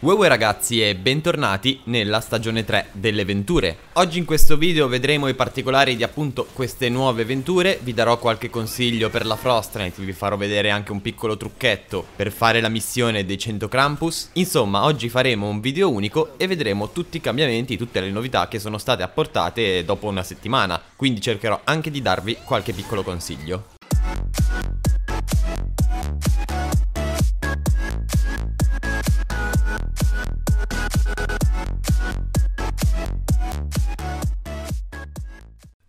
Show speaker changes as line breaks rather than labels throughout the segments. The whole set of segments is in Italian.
Wewe ragazzi e bentornati nella stagione 3 delle Venture. Oggi in questo video vedremo i particolari di appunto queste nuove Venture, vi darò qualche consiglio per la Frostnite, vi farò vedere anche un piccolo trucchetto per fare la missione dei 100 Krampus. Insomma oggi faremo un video unico e vedremo tutti i cambiamenti, tutte le novità che sono state apportate dopo una settimana, quindi cercherò anche di darvi qualche piccolo consiglio.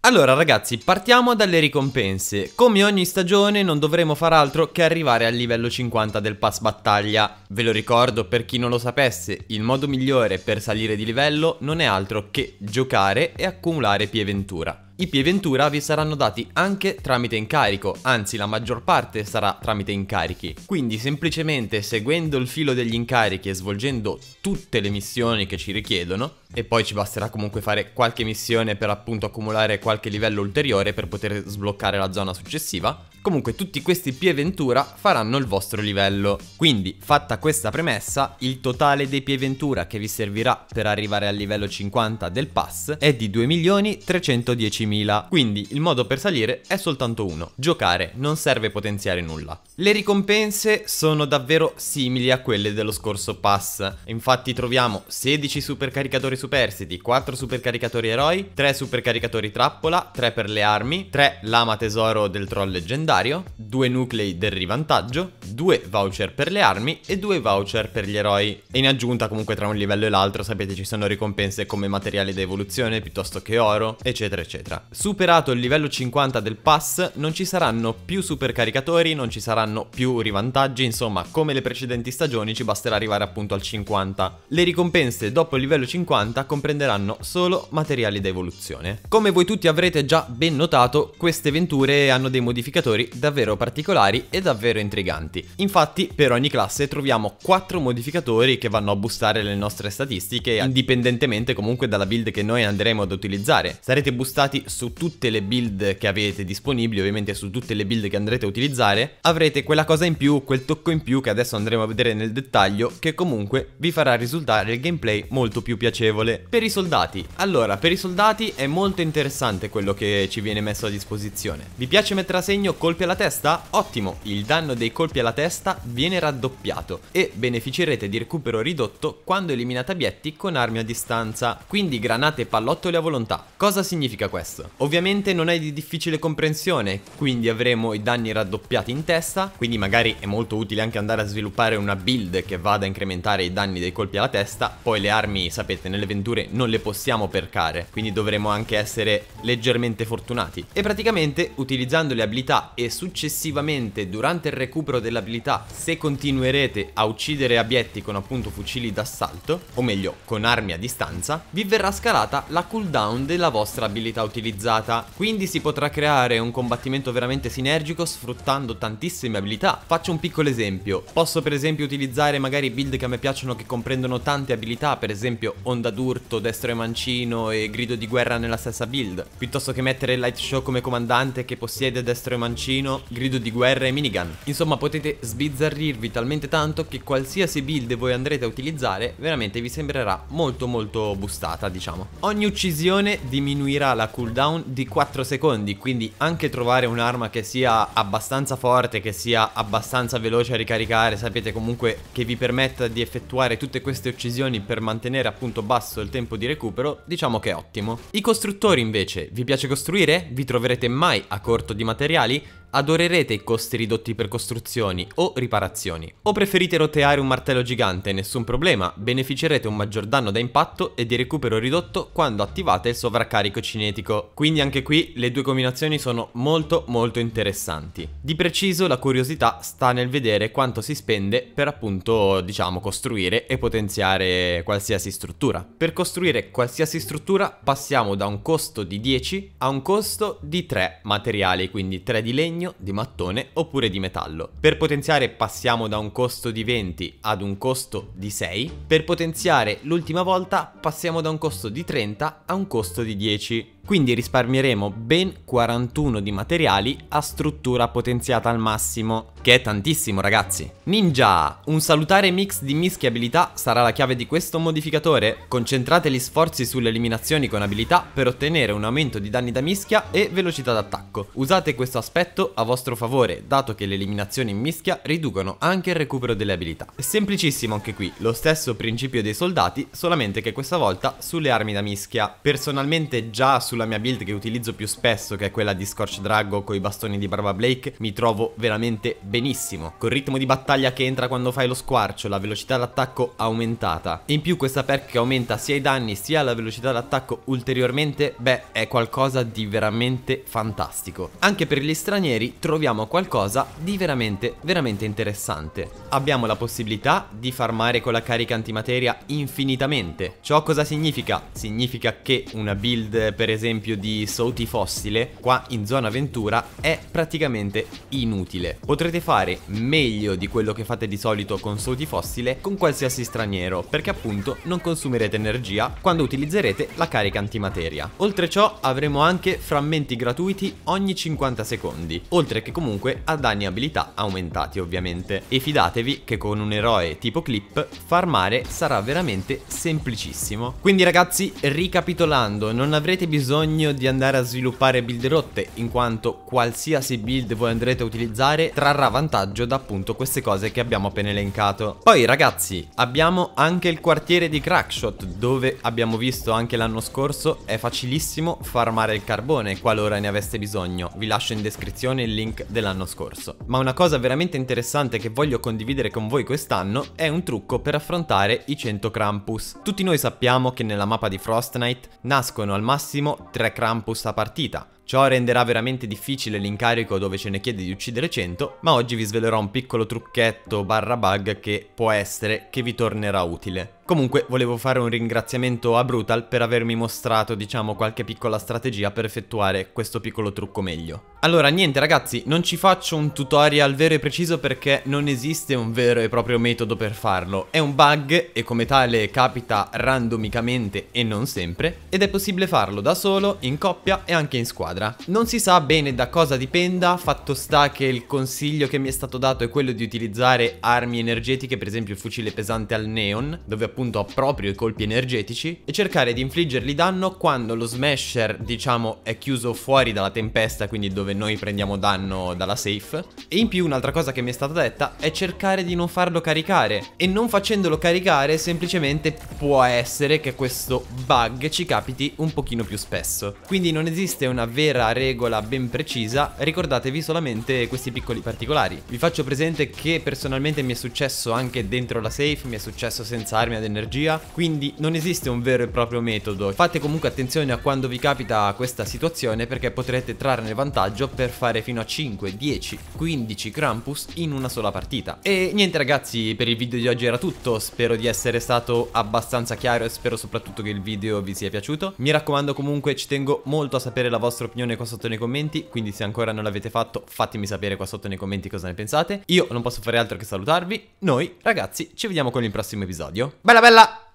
Allora ragazzi, partiamo dalle ricompense. Come ogni stagione non dovremo far altro che arrivare al livello 50 del pass battaglia. Ve lo ricordo per chi non lo sapesse, il modo migliore per salire di livello non è altro che giocare e accumulare pieventura. I Pieventura vi saranno dati anche tramite incarico, anzi la maggior parte sarà tramite incarichi. Quindi semplicemente seguendo il filo degli incarichi e svolgendo tutte le missioni che ci richiedono, e poi ci basterà comunque fare qualche missione per appunto accumulare qualche livello ulteriore per poter sbloccare la zona successiva. Comunque tutti questi P Ventura faranno il vostro livello. Quindi, fatta questa premessa, il totale dei P Ventura che vi servirà per arrivare al livello 50 del pass è di 2.310.000. Quindi il modo per salire è soltanto uno, giocare, non serve potenziare nulla. Le ricompense sono davvero simili a quelle dello scorso pass. Infatti troviamo 16 supercaricatori superstiti, 4 supercaricatori eroi, 3 supercaricatori trappola, 3 per le armi, 3 lama tesoro del troll leggendario, 2 nuclei del rivantaggio, 2 voucher per le armi e 2 voucher per gli eroi. E in aggiunta comunque tra un livello e l'altro sapete ci sono ricompense come materiale da evoluzione piuttosto che oro, eccetera eccetera. Superato il livello 50 del pass non ci saranno più supercaricatori, non ci saranno più rivantaggi, insomma come le precedenti stagioni ci basterà arrivare appunto al 50. Le ricompense dopo il livello 50 90 comprenderanno solo materiali da evoluzione. Come voi tutti avrete già ben notato, queste venture hanno dei modificatori davvero particolari e davvero intriganti. Infatti, per ogni classe troviamo 4 modificatori che vanno a boostare le nostre statistiche, indipendentemente comunque dalla build che noi andremo ad utilizzare. Sarete boostati su tutte le build che avete disponibili, ovviamente su tutte le build che andrete a utilizzare. Avrete quella cosa in più, quel tocco in più che adesso andremo a vedere nel dettaglio, che comunque vi farà risultare il gameplay molto più piacevole notevole per i soldati. Allora, per i soldati è molto interessante quello che ci viene messo a disposizione. Vi piace mettere a segno colpi alla testa? Ottimo, il danno dei colpi alla testa viene raddoppiato e beneficerete di recupero ridotto quando eliminate abietti con armi a distanza, quindi granate e pallottole a volontà. Cosa significa questo? Ovviamente non è di difficile comprensione, quindi avremo i danni raddoppiati in testa, quindi magari è molto utile anche andare a sviluppare una build che vada a incrementare i danni dei colpi alla testa, poi le armi sapete nelle avventure non le possiamo percare, quindi dovremo anche essere leggermente fortunati. E praticamente utilizzando le abilità e successivamente durante il recupero dell'abilità se continuerete a uccidere abietti con appunto fucili d'assalto, o meglio con armi a distanza, vi verrà scalata la cooldown della vostra abilità utilizzata, quindi si potrà creare un combattimento veramente sinergico sfruttando tantissime abilità. Faccio un piccolo esempio, posso per esempio utilizzare magari build che a me piacciono che comprendono tante abilità, per esempio onda d'urto, destro e mancino e grido di guerra nella stessa build, piuttosto che mettere Light Show come comandante che possiede destro e mancino, grido di guerra e minigun. Insomma potete sbizzarrirvi talmente tanto che qualsiasi build voi andrete a utilizzare veramente vi sembrerà molto molto bustata diciamo. Ogni uccisione diminuirà la cooldown di 4 secondi, quindi anche trovare un'arma che sia abbastanza forte, che sia abbastanza veloce a ricaricare, sapete comunque che vi permetta di effettuare tutte queste uccisioni per mantenere appunto basso basso il tempo di recupero, diciamo che è ottimo. I costruttori invece, vi piace costruire? Vi troverete mai a corto di materiali? Adorerete i costi ridotti per costruzioni o riparazioni. O preferite roteare un martello gigante, nessun problema, beneficerete un maggior danno da impatto e di recupero ridotto quando attivate il sovraccarico cinetico. Quindi anche qui le due combinazioni sono molto molto interessanti. Di preciso la curiosità sta nel vedere quanto si spende per appunto diciamo costruire e potenziare qualsiasi struttura. Per costruire qualsiasi struttura passiamo da un costo di 10 a un costo di 3 materiali, quindi 3 di legno legno, di mattone oppure di metallo. Per potenziare passiamo da un costo di 20 ad un costo di 6. Per potenziare l'ultima volta passiamo da un costo di 30 a un costo di 10 quindi risparmieremo ben 41 di materiali a struttura potenziata al massimo, che è tantissimo ragazzi. Ninja! Un salutare mix di mischia abilità sarà la chiave di questo modificatore? Concentrate gli sforzi sulle eliminazioni con abilità per ottenere un aumento di danni da mischia e velocità d'attacco. Usate questo aspetto a vostro favore, dato che le eliminazioni in mischia riducono anche il recupero delle abilità. È semplicissimo anche qui, lo stesso principio dei soldati, solamente che questa volta sulle armi da mischia. Personalmente già sul sulla mia build che utilizzo più spesso, che è quella di Scorch Drago con i bastoni di Barba Blake, mi trovo veramente benissimo. Col ritmo di battaglia che entra quando fai lo squarcio, la velocità d'attacco aumentata. E In più questa perk che aumenta sia i danni sia la velocità d'attacco ulteriormente, beh, è qualcosa di veramente fantastico. Anche per gli stranieri troviamo qualcosa di veramente, veramente interessante. Abbiamo la possibilità di farmare con la carica antimateria infinitamente. Ciò cosa significa? Significa che una build, per esempio, esempio di sauti fossile, qua in zona Ventura, è praticamente inutile. Potrete fare meglio di quello che fate di solito con sauti fossile con qualsiasi straniero, perché appunto non consumerete energia quando utilizzerete la carica antimateria. Oltre ciò avremo anche frammenti gratuiti ogni 50 secondi, oltre che comunque a danni e abilità aumentati ovviamente. E fidatevi che con un eroe tipo clip farmare sarà veramente semplicissimo. Quindi ragazzi, ricapitolando, non avrete bisogno bisogno di andare a sviluppare build rotte, in quanto qualsiasi build voi andrete a utilizzare trarrà vantaggio da appunto queste cose che abbiamo appena elencato. Poi ragazzi, abbiamo anche il quartiere di Crackshot, dove abbiamo visto anche l'anno scorso è facilissimo farmare il carbone qualora ne aveste bisogno. Vi lascio in descrizione il link dell'anno scorso. Ma una cosa veramente interessante che voglio condividere con voi quest'anno è un trucco per affrontare i 100 Krampus. Tutti noi sappiamo che nella mappa di Frost Knight nascono al massimo 3 Krampus a partita. Ciò renderà veramente difficile l'incarico dove ce ne chiede di uccidere 100, ma oggi vi svelerò un piccolo trucchetto barra bug che può essere che vi tornerà utile. Comunque volevo fare un ringraziamento a Brutal per avermi mostrato diciamo qualche piccola strategia per effettuare questo piccolo trucco meglio. Allora niente ragazzi, non ci faccio un tutorial vero e preciso perché non esiste un vero e proprio metodo per farlo. È un bug e come tale capita randomicamente e non sempre ed è possibile farlo da solo, in coppia e anche in squadra squadra. Non si sa bene da cosa dipenda, fatto sta che il consiglio che mi è stato dato è quello di utilizzare armi energetiche, per esempio il fucile pesante al neon, dove appunto proprio i colpi energetici, e cercare di infliggergli danno quando lo smasher, diciamo, è chiuso fuori dalla tempesta, quindi dove noi prendiamo danno dalla safe. E in più un'altra cosa che mi è stata detta è cercare di non farlo caricare, e non facendolo caricare semplicemente può essere che questo bug ci capiti un pochino più spesso. Quindi non esiste una vera vera regola ben precisa, ricordatevi solamente questi piccoli particolari. Vi faccio presente che personalmente mi è successo anche dentro la safe, mi è successo senza armi ad energia, quindi non esiste un vero e proprio metodo. Fate comunque attenzione a quando vi capita questa situazione perché potrete trarne vantaggio per fare fino a 5, 10, 15 Krampus in una sola partita. E niente ragazzi, per il video di oggi era tutto, spero di essere stato abbastanza chiaro e spero soprattutto che il video vi sia piaciuto. Mi raccomando comunque ci tengo molto a sapere la vostra opinione opinione qua sotto nei commenti, quindi se ancora non l'avete fatto fatemi sapere qua sotto nei commenti cosa ne pensate. Io non posso fare altro che salutarvi, noi ragazzi ci vediamo con il prossimo episodio. Bella bella!